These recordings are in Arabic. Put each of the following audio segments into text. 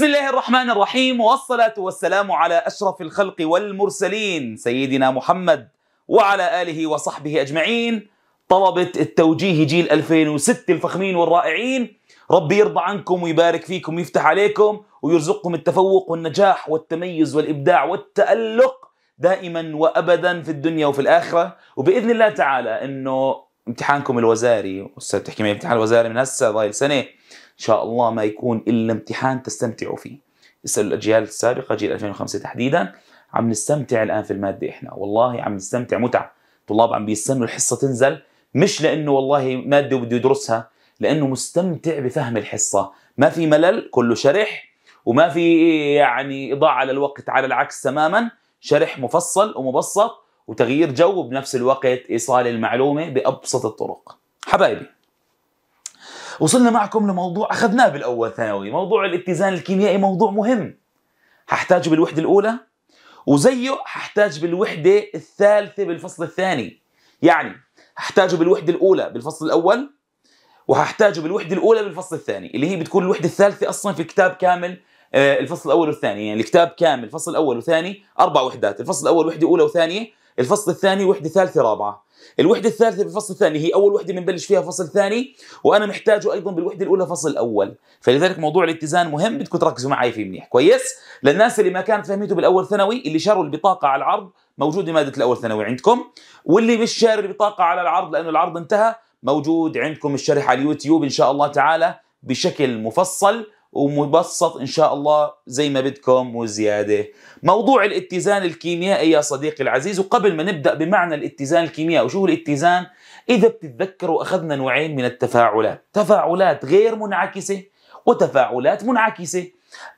بسم الله الرحمن الرحيم والصلاة والسلام على أشرف الخلق والمرسلين سيدنا محمد وعلى آله وصحبه أجمعين طلبة التوجيه جيل 2006 الفخمين والرائعين ربي يرضى عنكم ويبارك فيكم ويفتح عليكم ويرزقكم التفوق والنجاح والتميز والإبداع والتألق دائما وأبدا في الدنيا وفي الآخرة وبإذن الله تعالى أنه امتحانكم الوزاري والأستاذ بتحكي امتحان الوزاري من هسه ضايل سنة شاء الله ما يكون إلا امتحان تستمتعوا فيه اسألوا الأجيال السابقة جيل 2005 تحديدا عم نستمتع الآن في المادة إحنا والله عم نستمتع متعة طلاب عم بيستنوا الحصة تنزل مش لأنه والله مادة بده يدرسها لأنه مستمتع بفهم الحصة ما في ملل كله شرح وما في يعني إضاعة للوقت على العكس تماما شرح مفصل ومبسط وتغيير جو وبنفس الوقت إيصال المعلومة بأبسط الطرق حبايبي وصلنا معكم لموضوع أخذناه بالأول ثانوي موضوع الاتزان الكيميائي موضوع مهم هحتاجه بالوحدة الأولى وزيه هحتاج بالوحدة الثالثة بالفصل الثاني يعني هحتاجه بالوحدة الأولى بالفصل الأول وهحتاجه بالوحدة الأولى بالفصل الثاني اللي هي بتكون الوحدة الثالثة أصلا في كتاب كامل آه، الفصل الأول والثاني يعني الكتاب كامل فصل أول وثاني أربع وحدات الفصل الأول وحدة أولى وثانية الفصل الثاني وحده ثالثه رابعه الوحدة الثالثة بالفصل الثاني هي أول وحدة بنبلش فيها فصل ثاني وأنا محتاجه أيضا بالوحدة الأولى فصل أول فلذلك موضوع الاتزان مهم بدكم تركزوا معي فيه منيح كويس للناس اللي ما كانت فهمته بالأول ثانوي اللي شاروا البطاقة على العرض موجودة مادة الأول ثانوي عندكم واللي مش شاري البطاقة على العرض لأنه العرض انتهى موجود عندكم الشرح على اليوتيوب إن شاء الله تعالى بشكل مفصل ومبسط ان شاء الله زي ما بدكم وزياده موضوع الاتزان الكيميائي يا صديقي العزيز وقبل ما نبدا بمعنى الاتزان الكيميائي وشو الاتزان اذا بتتذكروا اخذنا نوعين من التفاعلات تفاعلات غير منعكسه وتفاعلات منعكسه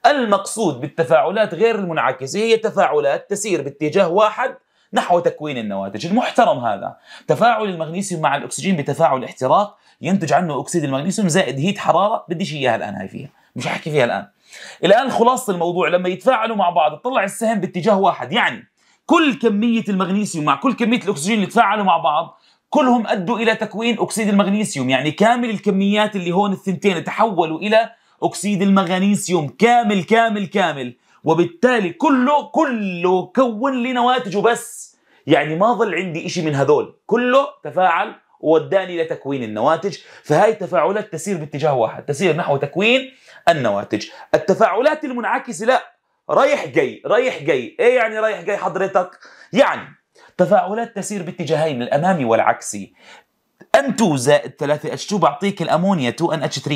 المقصود بالتفاعلات غير المنعكسه هي تفاعلات تسير باتجاه واحد نحو تكوين النواتج المحترم هذا تفاعل المغنيسيوم مع الاكسجين بتفاعل احتراق ينتج عنه اكسيد المغنيسيوم زائد هيت حراره بديش اياها الان هاي فيها مش هحكي فيها الان الان خلاصه الموضوع لما يتفاعلوا مع بعض تطلع السهم باتجاه واحد يعني كل كميه المغنيسيوم مع كل كميه الاكسجين اللي تفاعلوا مع بعض كلهم ادوا الى تكوين اكسيد المغنيسيوم يعني كامل الكميات اللي هون الثنتين تحولوا الى اكسيد المغنيسيوم كامل كامل كامل وبالتالي كله كله كون لي نواتجه بس يعني ما ظل عندي شيء من هذول كله تفاعل ووداني لتكوين النواتج فهاي التفاعلات تسير باتجاه واحد تسير نحو تكوين النواتج التفاعلات المنعكسة لا رايح جاي رايح جاي ايه يعني رايح جاي حضرتك يعني تفاعلات تسير باتجاهين الامامي والعكسي N2 زائد 3 H2 بعطيك الامونيا 2NH3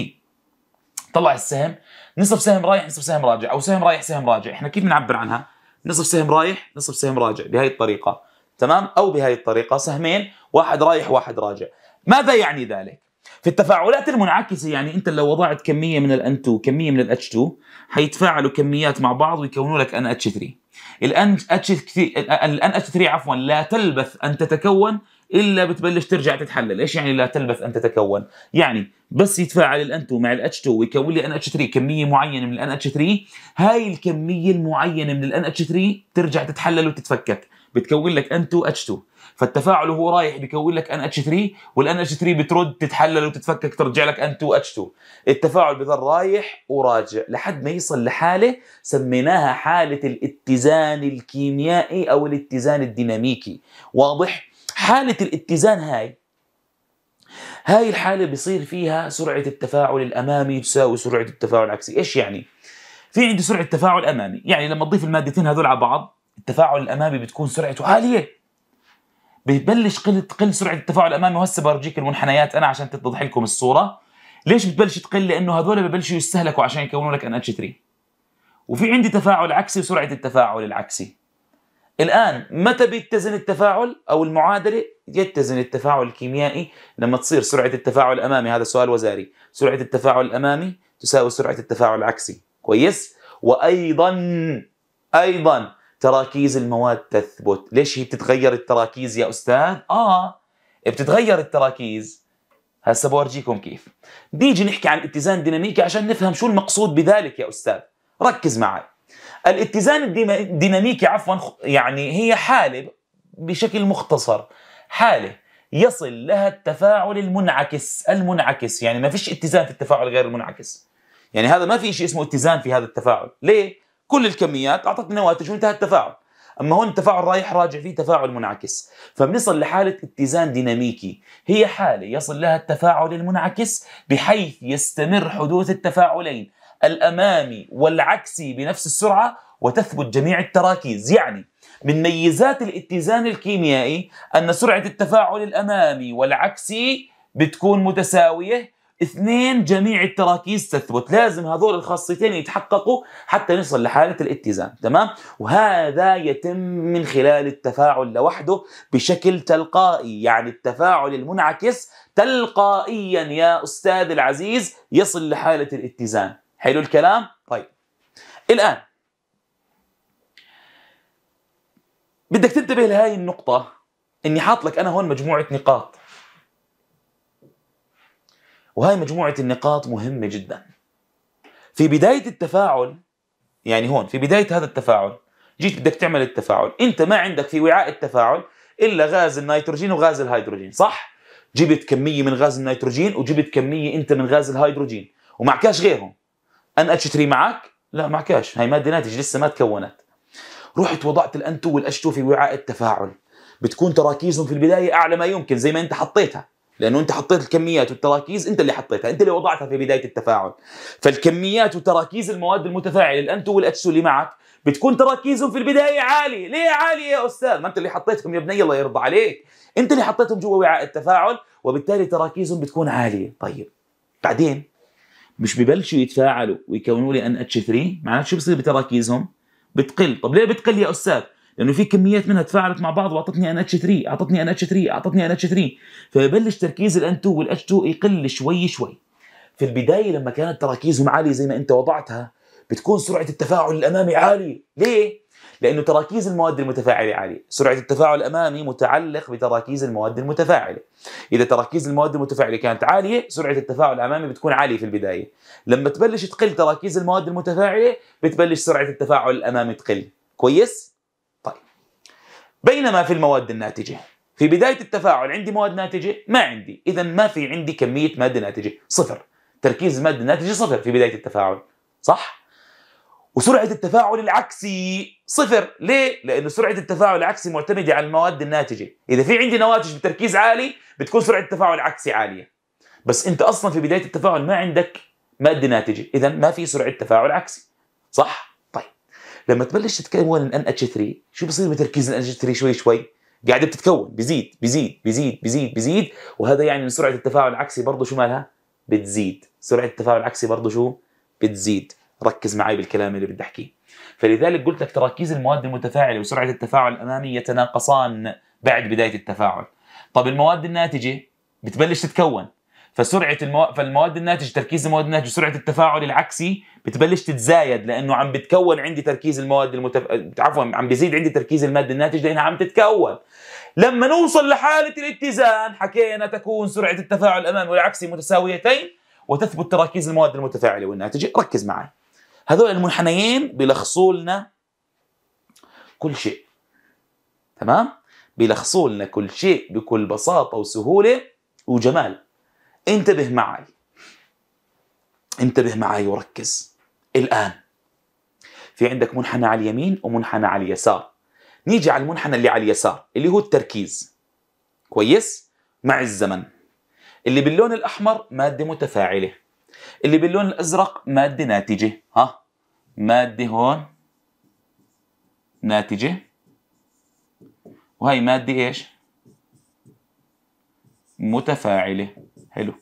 طلع السهم نصف سهم رايح نصف سهم راجع او سهم رايح سهم راجع احنا كيف بنعبر عنها نصف سهم رايح نصف سهم راجع بهي الطريقه تمام او بهي الطريقه سهمين واحد رايح واحد راجع ماذا يعني ذلك في التفاعلات المنعكسه يعني انت لو وضعت كميه من الان 2 وكميه من الاتش 2 حيتفاعلوا كميات مع بعض ويكونوا لك ان اتش 3 الان اتش 3 عفوا لا تلبث ان تتكون الا بتبلش ترجع تتحلل، ايش يعني لا تلبث ان تتكون؟ يعني بس يتفاعل الان 2 مع الاتش 2 ويكون لي ان اتش 3 كميه معينه من الان اتش 3 هاي الكميه المعينه من الان اتش 3 ترجع تتحلل وتتفكك بتكون لك ان 2 اتش 2 فالتفاعل هو رايح بيكون لك ان اتش 3 والان اتش 3 بترد تتحلل وتتفكك ترجع لك ان 2 اتش 2 التفاعل بظل رايح وراجع لحد ما يصل لحاله سميناها حاله الاتزان الكيميائي او الاتزان الديناميكي واضح حاله الاتزان هاي هاي الحالة بصير فيها سرعة التفاعل الأمامي تساوي سرعة التفاعل العكسي، إيش يعني؟ في عندي سرعة تفاعل أمامي، يعني لما تضيف المادتين هذول على بعض التفاعل الأمامي بتكون سرعته عالية ببلش قل تقل سرعه التفاعل الامامي وهسه برجيك المنحنيات انا عشان تتضح لكم الصوره ليش بتبلش تقل لانه هذول ببلشوا يستهلكوا عشان يكونوا لك ان اتش 3 وفي عندي تفاعل عكسي وسرعه التفاعل العكسي الان متى بيتزن التفاعل او المعادله يتزن التفاعل الكيميائي لما تصير سرعه التفاعل الامامي هذا سؤال وزاري سرعه التفاعل الامامي تساوي سرعه التفاعل العكسي كويس وايضا ايضا تراكيز المواد تثبت ليش هي بتتغير التراكيز يا أستاذ؟ آه بتتغير التراكيز هسا بورجيكم كيف بيجي نحكي عن الاتزان الديناميكي عشان نفهم شو المقصود بذلك يا أستاذ ركز معي الاتزان الديناميكي عفوا يعني هي حالة بشكل مختصر حالة يصل لها التفاعل المنعكس المنعكس يعني ما فيش اتزان في التفاعل غير المنعكس يعني هذا ما في شيء اسمه اتزان في هذا التفاعل ليه؟ كل الكميات اعطتني نواتج وانتهى التفاعل اما هون التفاعل رايح راجع فيه تفاعل منعكس فبنصل لحاله اتزان ديناميكي هي حاله يصل لها التفاعل المنعكس بحيث يستمر حدوث التفاعلين الامامي والعكسي بنفس السرعه وتثبت جميع التراكيز يعني من ميزات الاتزان الكيميائي ان سرعه التفاعل الامامي والعكسي بتكون متساويه اثنين جميع التراكيز تثبت لازم هذول الخاصيتين يتحققوا حتى نصل لحالة الاتزان تمام وهذا يتم من خلال التفاعل لوحده بشكل تلقائي يعني التفاعل المنعكس تلقائيا يا أستاذ العزيز يصل لحالة الاتزان حلو الكلام؟ طيب الآن بدك تنتبه لهذه النقطة اني حاط لك انا هون مجموعة نقاط وهي مجموعة النقاط مهمة جدا في بداية التفاعل يعني هون في بداية هذا التفاعل جيت بدك تعمل التفاعل انت ما عندك في وعاء التفاعل إلا غاز النيتروجين وغاز الهيدروجين صح؟ جبت كمية من غاز النيتروجين وجبت كمية انت من غاز الهيدروجين ومعكاش غيرهم ان اتش 3 معك؟ لا معكاش هاي مادة ناتج لسه ما تكونت رحت وضعت الان 2 والاتش 2 في وعاء التفاعل بتكون تراكيزهم في البداية أعلى ما يمكن زي ما أنت حطيتها لانه انت حطيت الكميات والتراكيز انت اللي حطيتها انت اللي وضعتها في بدايه التفاعل فالكميات وتراكيز المواد المتفاعله الانتو والاتش اللي معك بتكون تراكيزهم في البدايه عالي ليه عالي يا استاذ ما انت اللي حطيتهم يا بني الله يرضى عليك انت اللي حطيتهم جوا وعاء التفاعل وبالتالي تراكيزهم بتكون عاليه طيب بعدين مش ببلشوا يتفاعلوا ويكونوا لي ان اتش 3 معناته شو بصير بتراكيزهم بتقل طب ليه بتقل يا استاذ لانه في كميات منها تفاعلت مع بعض واعطتني ان اتش 3 اعطتني ان اتش 3 اعطتني ان اتش 3 فبلش تركيز الان 2 والاتش 2 يقل شوي شوي في إيه. البدايه لما كانت تراكيزهم عاليه زي ما انت وضعتها بتكون سرعه التفاعل الامامي عاليه ليه لانه تراكيز المواد المتفاعله عاليه، سرعه التفاعل الامامي متعلق بتراكيز المواد المتفاعله. اذا تراكيز المواد المتفاعله كانت عاليه، سرعه التفاعل الامامي بتكون عاليه في البدايه. لما تبلش تقل تراكيز المواد المتفاعله، بتبلش سرعه التفاعل الامامي تقل. كويس؟ بينما في المواد الناتجه في بدايه التفاعل عندي مواد ناتجه ما عندي اذا ما في عندي كميه ماده ناتجه صفر تركيز الماده الناتجه صفر في بدايه التفاعل صح وسرعه التفاعل العكسي صفر ليه لانه سرعه التفاعل العكسي معتمده على المواد الناتجه اذا في عندي نواتج بتركيز عالي بتكون سرعه التفاعل العكسي عاليه بس انت اصلا في بدايه التفاعل ما عندك ماده ناتجه اذا ما في سرعه تفاعل عكسي صح لما تبلش تتكون عن الان اتش 3 شو بصير بتركيز الان اتش 3 شوي شوي قاعده بتتكون بزيد بزيد بزيد بزيد بزيد وهذا يعني ان سرعه التفاعل العكسي برضه شو مالها بتزيد سرعه التفاعل العكسي برضه شو بتزيد ركز معي بالكلام اللي بدي احكيه فلذلك قلت لك تراكيز المواد المتفاعله وسرعه التفاعل الامامي يتناقصان بعد بدايه التفاعل طب المواد الناتجه بتبلش تتكون فسرعه المو... فالمواد الناتجه تركيز المواد الناتجه سرعه التفاعل العكسي بتبلش تتزايد لانه عم بتكون عندي تركيز المواد المتف... عفوا عم بيزيد عندي تركيز الماده الناتجه لانها عم تتكون لما نوصل لحاله الاتزان حكينا تكون سرعه التفاعل الامامي والعكسي متساويتين وتثبت تراكيز المواد المتفاعله والناتجه ركز معي هذول المنحنيين بيلخصوا لنا كل شيء تمام بيلخصوا لنا كل شيء بكل بساطه وسهوله وجمال انتبه معي انتبه معي وركز الآن في عندك منحنى على اليمين ومنحنى على اليسار نيجي على المنحنى اللي على اليسار اللي هو التركيز كويس مع الزمن اللي باللون الأحمر مادة متفاعلة اللي باللون الأزرق مادة ناتجة ها مادة هون ناتجة وهي مادة إيش متفاعلة حلو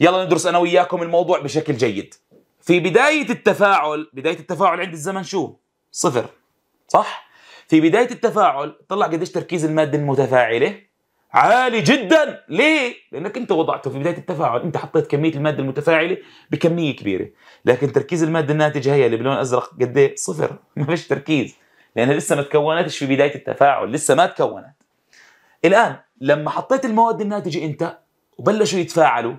يلا ندرس انا وياكم الموضوع بشكل جيد في بدايه التفاعل بدايه التفاعل عند الزمن شو صفر صح في بدايه التفاعل طلع قديش تركيز الماده المتفاعله عالي جدا ليه لانك انت وضعته في بدايه التفاعل انت حطيت كميه الماده المتفاعله بكميه كبيره لكن تركيز الماده الناتجه هي اللي باللون الازرق قد ايه صفر ما فيش تركيز لانها لسه ما تكونتش في بدايه التفاعل لسه ما تكونت الان لما حطيت المواد الناتجه انت وبلشوا يتفاعلوا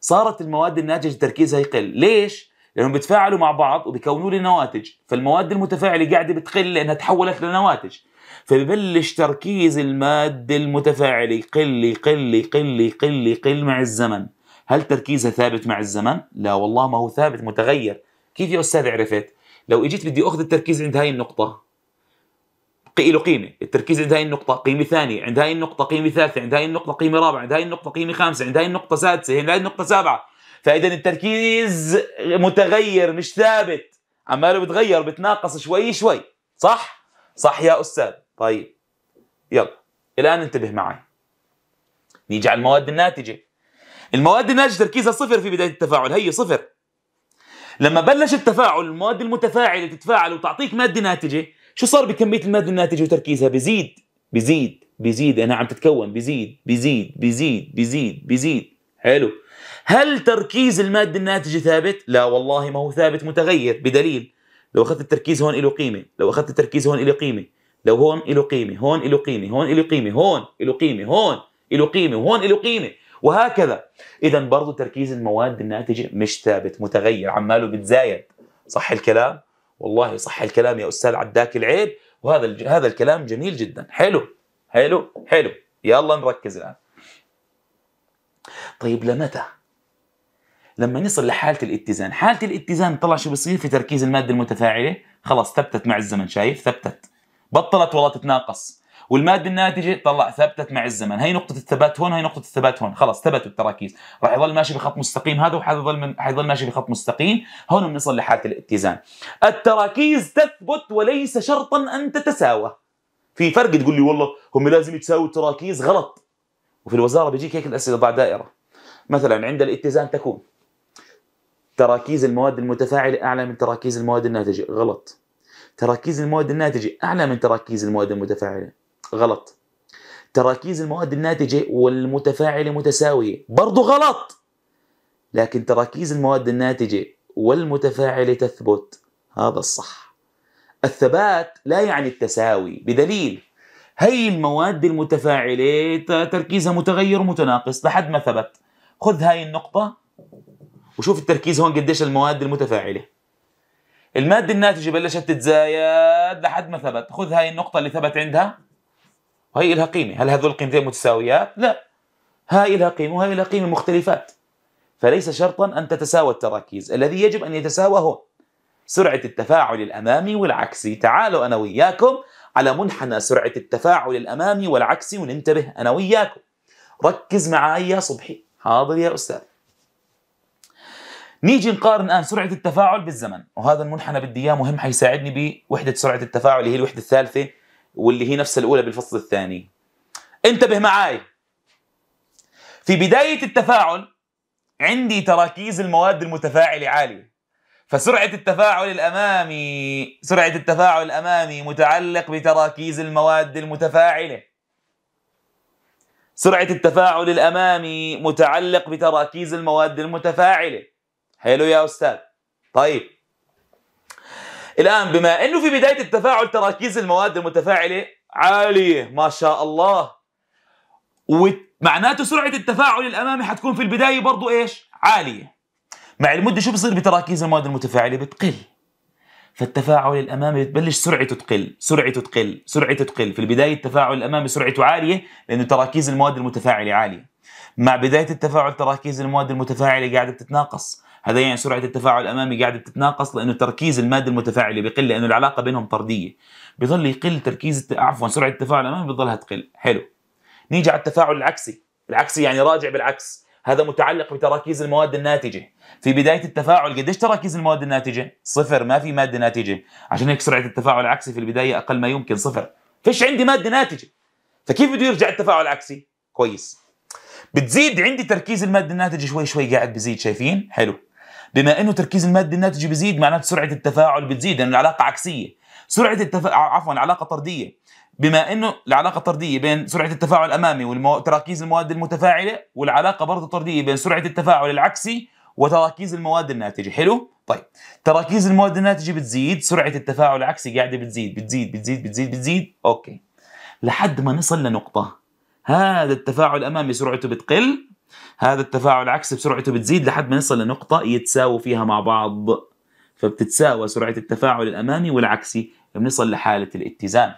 صارت المواد الناتجه تركيزها يقل ليش لانهم بيتفاعلوا مع بعض وبيكونوا لي نواتج فالمواد المتفاعله قاعده بتقل لانها تحولت لنواتج فبيبلش تركيز الماده المتفاعله يقل يقل يقل يقل يقل مع الزمن هل تركيزها ثابت مع الزمن لا والله ما هو ثابت متغير كيف يا استاذ عرفت لو اجيت بدي اخذ التركيز عند هاي النقطه له قيمه، التركيز عند هاي النقطة قيمة ثانية، عند هاي النقطة قيمة ثالثة، عند هاي النقطة قيمة رابعة، عند هاي النقطة قيمة خامسة، عند هاي النقطة سادسة، عند هاي النقطة سابعة، فإذا التركيز متغير مش ثابت، عماله بتغير بتناقص شوي شوي، صح؟ صح يا أستاذ، طيب يلا الآن انتبه معي. نيجي على المواد الناتجة. المواد الناتجة تركيزها صفر في بداية التفاعل، هي صفر. لما بلش التفاعل المواد المتفاعلة تتفاعل وتعطيك مادة ناتجة شو صار بكميه الماده الناتجه وتركيزها بزيد بزيد بزيد انا عم تتكون بزيد بزيد بزيد بزيد بزيد حلو هل تركيز الماده الناتجه ثابت لا والله ما هو ثابت متغير بدليل لو اخذت التركيز هون له قيمه لو اخذت التركيز هون له قيمه لو هون له قيمه هون له قيمه هون له قيمه هون له قيمه هون له قيمه وهون له قيمه وهكذا اذا برضه تركيز المواد الناتجه مش ثابت متغير عماله بتزايد صح الكلام والله صح الكلام يا استاذ عداك العيب وهذا هذا الكلام جميل جدا حلو حلو حلو يلا نركز الان طيب لمتى لما نصل لحاله الاتزان حاله الاتزان طلع شو بصير في تركيز الماده المتفاعله خلاص ثبتت مع الزمن شايف ثبتت بطلت والله تتناقص والماده الناتجه طلع ثبتت مع الزمن هي نقطه الثبات هون هي نقطه الثبات هون خلاص ثبتوا التراكيز راح يضل ماشي بخط مستقيم هذا وحيضل من حيضل ماشي بخط مستقيم هون بنصل لحاله الاتزان التراكيز تثبت وليس شرطا ان تتساوى في فرق تقول لي والله هم لازم يتساووا التراكيز غلط وفي الوزاره بيجيك هيك الاسئله ضع دائره مثلا عند الاتزان تكون تراكيز المواد المتفاعلة أعلى من تراكيز المواد الناتجة غلط تراكيز المواد الناتجة أعلى من تراكيز المواد المتفاعلة غلط تراكيز المواد الناتجة والمتفاعلة متساوية برضو غلط لكن تراكيز المواد الناتجة والمتفاعلة تثبت هذا الصح الثبات لا يعني التساوي بدليل هي المواد المتفاعلة تركيزها متغير ومتناقص لحد ما ثبت خذ هاي النقطة وشوف التركيز هون قديش المواد المتفاعلة المادة الناتجة بلشت تتزايد لحد ما ثبت خذ هاي النقطة اللي ثبت عندها وهي لها قيمه، هل هذول القيمتين متساويات؟ لا. هاي لها قيمه وهي لها قيمه مختلفات. فليس شرطا ان تتساوى التراكيز، الذي يجب ان يتساوى هو سرعه التفاعل الامامي والعكسي، تعالوا انا وياكم على منحنى سرعه التفاعل الامامي والعكسي وننتبه انا وياكم. ركز معي يا صبحي، حاضر يا استاذ. نيجي نقارن الان سرعه التفاعل بالزمن وهذا المنحنى بدي اياه مهم حيساعدني بوحده سرعه التفاعل اللي هي الوحده الثالثه واللي هي نفس الاولى بالفصل الثاني انتبه معاي في بدايه التفاعل عندي تراكيز المواد المتفاعله عاليه فسرعه التفاعل الامامي سرعه التفاعل الامامي متعلق بتراكيز المواد المتفاعله سرعه التفاعل الامامي متعلق بتراكيز المواد المتفاعله حلو يا استاذ طيب الان بما انه في بدايه التفاعل تراكيز المواد المتفاعله عاليه ما شاء الله ومعناته سرعه التفاعل الامامي حتكون في البدايه برضه ايش عاليه مع المده شو بصير بتراكيز المواد المتفاعله بتقل فالتفاعل الامامي بتبلش سرعته تقل سرعته تقل سرعته تقل في البدايه التفاعل الامامي سرعته عاليه لانه تراكيز المواد المتفاعله عاليه مع بدايه التفاعل تراكيز المواد المتفاعله قاعده تتناقص هذا يعني سرعه التفاعل الامامي قاعده تتناقص لانه تركيز الماده المتفاعله بقل لانه العلاقه بينهم طرديه بظل يقل تركيز عفوا سرعه التفاعل الامامي بتظلها تقل حلو نيجي على التفاعل العكسي العكسي يعني راجع بالعكس هذا متعلق بتراكيز المواد الناتجه في بدايه التفاعل قديش تراكيز المواد الناتجه صفر ما في ماده ناتجه عشان هيك سرعه التفاعل العكسي في البدايه اقل ما يمكن صفر فيش عندي ماده ناتجه فكيف بده يرجع التفاعل العكسي كويس بتزيد عندي تركيز الماده الناتج شوي شوي قاعد بزيد شايفين حلو بما انه تركيز الماده الناتج بزيد معناته سرعه التفاعل بتزيد لانه العلاقه عكسيه سرعه التفا... آه، عفوا علاقه طرديه بما انه العلاقه طرديه بين سرعه التفاعل الامامي وتراكيز المواد المتفاعله والعلاقه برضه طرديه بين سرعه التفاعل العكسي وتراكيز المواد الناتجه حلو طيب تراكيز المواد الناتجه بتزيد سرعه التفاعل العكسي قاعده بتزيد بتزيد بتزيد بتزيد بتزيد اوكي لحد ما نصل لنقطه هذا التفاعل امامي سرعته بتقل هذا التفاعل عكسي بسرعته بتزيد لحد ما نصل لنقطه يتساووا فيها مع بعض فبتتساوى سرعه التفاعل الامامي والعكسي بنصل لحاله الاتزان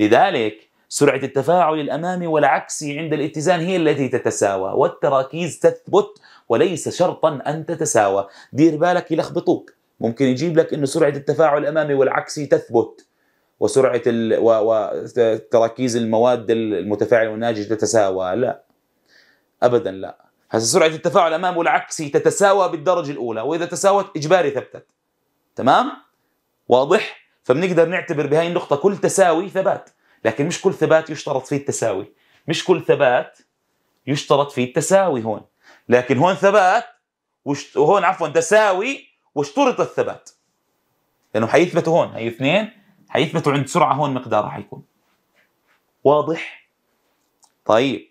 لذلك سرعه التفاعل الامامي والعكسي عند الاتزان هي التي تتساوى والتراكيز تثبت وليس شرطا ان تتساوى دير بالك يلخبطوك ممكن يجيب لك انه سرعه التفاعل الامامي والعكسي تثبت وسرعه ال... وتركيز المواد المتفاعله والناججه تتساوى لا ابدا لا هسه سرعه التفاعل امامه العكسي تتساوى بالدرجه الاولى واذا تساوت اجباري ثبتت تمام واضح فبنقدر نعتبر بهاي النقطه كل تساوي ثبات لكن مش كل ثبات يشترط فيه التساوي مش كل ثبات يشترط فيه التساوي هون لكن هون ثبات وهون عفوا تساوي واشترط الثبات لانه حيثبتوا هون هي اثنين حيثبتوا عند سرعه هون مقدارها حيكون واضح طيب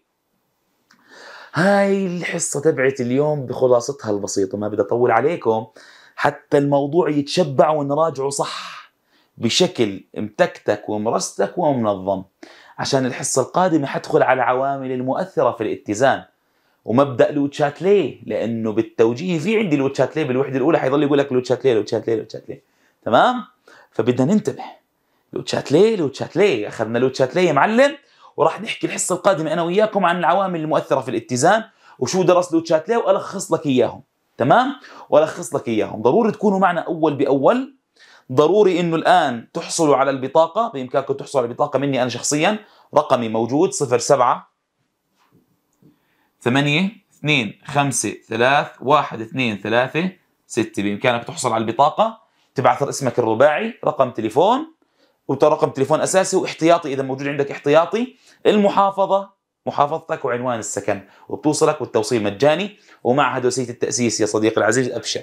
هاي الحصه تبعت اليوم بخلاصتها البسيطه ما بدي اطول عليكم حتى الموضوع يتشبع ونراجعه صح بشكل متكتك ومرستك ومنظم عشان الحصه القادمه حدخل على العوامل المؤثره في الاتزان ومبدا لوتشاتلي لانه بالتوجيه في عندي لوتشاتلي بالوحده الاولى حيضل يقول لك لوتشاتلي لوتشاتلي لوتشاتلي تمام فبدنا ننتبه لوتشاتلي لوتشاتلي اخذنا لوتشاتلي يا معلم وراح نحكي الحصه القادمه انا وياكم عن العوامل المؤثره في الاتزان وشو درس لوتشاتلي والخص لك اياهم تمام والخص لك اياهم ضروري تكونوا معنا اول باول ضروري انه الان تحصلوا على البطاقه بامكانكم تحصلوا على البطاقه مني انا شخصيا رقمي موجود 07 8 2 5 3 1 2 3 6 بامكانك تحصل على البطاقه تبعث اسمك الرباعي رقم تليفون وترقم تليفون اساسي واحتياطي اذا موجود عندك احتياطي المحافظه محافظتك وعنوان السكن وبتوصلك والتوصيل مجاني ومعهد وسيله التاسيس يا صديقي العزيز ابشر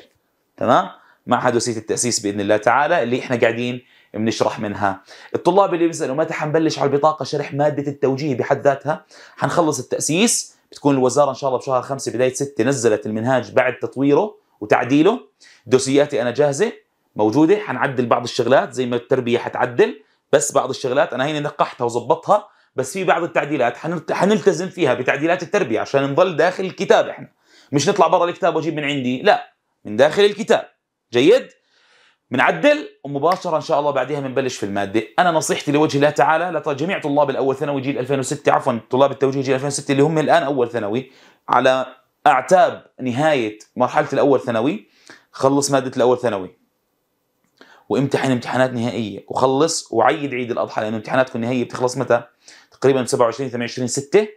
تمام معهد وسيله التاسيس باذن الله تعالى اللي احنا قاعدين بنشرح منها الطلاب اللي بيسالوا متى حنبلش على البطاقه شرح ماده التوجيه بحد ذاتها حنخلص التاسيس بتكون الوزاره ان شاء الله بشهر 5 بدايه 6 نزلت المنهاج بعد تطويره وتعديله دوسياتي انا جاهزه موجوده حنعدل بعض الشغلات زي ما التربيه حتعدل بس بعض الشغلات انا هيني نقحتها وظبطتها بس في بعض التعديلات حنلتزم فيها بتعديلات التربيه عشان نضل داخل الكتاب احنا مش نطلع برا الكتاب واجيب من عندي لا من داخل الكتاب جيد بنعدل ومباشره ان شاء الله بعدها بنبلش في الماده انا نصيحتي لوجه الله تعالى لجميع طلاب الاول ثانوي جيل 2006 عفوا طلاب التوجيه جيل 2006 اللي هم الان اول ثانوي على اعتاب نهايه مرحله الاول ثانوي خلص ماده الاول ثانوي وامتحن امتحانات نهائيه وخلص وعيد عيد الاضحى لانه امتحاناتكم النهائيه بتخلص متى؟ تقريبا 27 28 6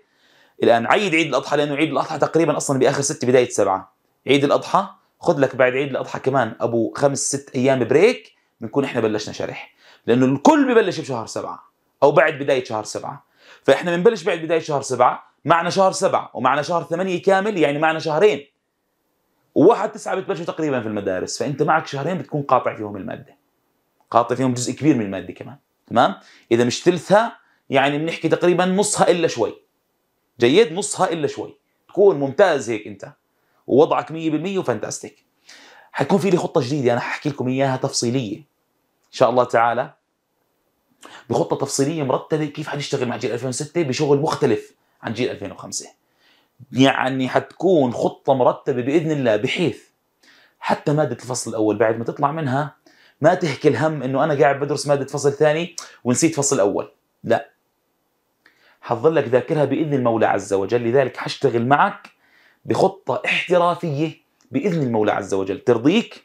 الان عيد عيد الاضحى لانه عيد الاضحى تقريبا اصلا باخر 6 بدايه 7 عيد الاضحى خذ لك بعد عيد الاضحى كمان ابو خمس ست ايام بريك بنكون احنا بلشنا شرح لانه الكل ببلش بشهر سبعة او بعد بدايه شهر سبعة فاحنا بنبلش بعد بدايه شهر سبعة معنا شهر سبعة ومعنا شهر ثمانية كامل يعني معنا شهرين وواحد تسعة بتبلشوا تقريبا في المدارس فانت معك شهرين بتكون قاطع فيهم الماده قاطع فيهم جزء كبير من الماده كمان تمام اذا مش ثلثها يعني بنحكي تقريبا نصها الا شوي جيد نصها الا شوي تكون ممتاز هيك انت ووضعك 100% وفانتاستيك حيكون في لي خطه جديده انا ححكي لكم اياها تفصيليه ان شاء الله تعالى بخطه تفصيليه مرتبه كيف حنشتغل مع جيل 2006 بشغل مختلف عن جيل 2005 يعني حتكون خطه مرتبه باذن الله بحيث حتى ماده الفصل الاول بعد ما تطلع منها ما تحكي الهم انه انا قاعد بدرس ماده فصل ثاني ونسيت فصل اول لا حظلك ذاكرها باذن المولى عز وجل لذلك حشتغل معك بخطه احترافيه باذن المولى عز وجل ترضيك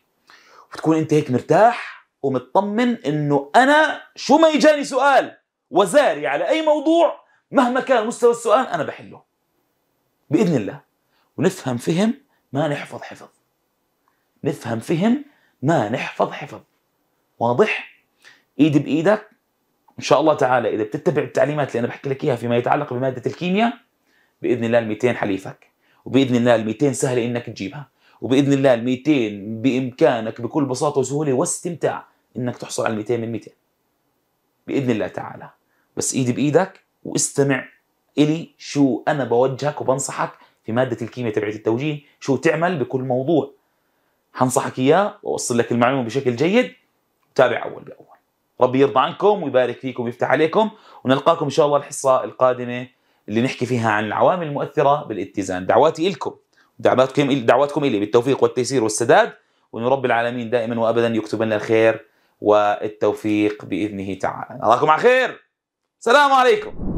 وتكون انت هيك مرتاح ومطمن انه انا شو ما يجاني سؤال وزاري على اي موضوع مهما كان مستوى السؤال انا بحله باذن الله ونفهم فهم ما نحفظ حفظ نفهم فهم ما نحفظ حفظ واضح ايد بايدك ان شاء الله تعالى اذا بتتبع التعليمات اللي انا بحكي لك اياها فيما يتعلق بماده الكيمياء باذن الله ال 200 حليفك وباذن الله ال 200 سهله انك تجيبها وباذن الله ال 200 بامكانك بكل بساطه وسهوله واستمتاع انك تحصل على ال 200 من 200 باذن الله تعالى بس ايدي بايدك واستمع الي شو انا بوجهك وبنصحك في ماده الكيمياء تبعت التوجيه شو تعمل بكل موضوع حنصحك اياه واوصل لك المعلومه بشكل جيد تابع اول باول ربي يرضى عنكم ويبارك فيكم ويفتح عليكم ونلقاكم ان شاء الله الحصه القادمه اللي نحكي فيها عن العوامل المؤثره بالاتزان دعواتي لكم دعواتكم دعواتكم الي بالتوفيق والتيسير والسداد وان رب العالمين دائما وابدا يكتب لنا الخير والتوفيق باذنه تعالى نراكم على خير سلام عليكم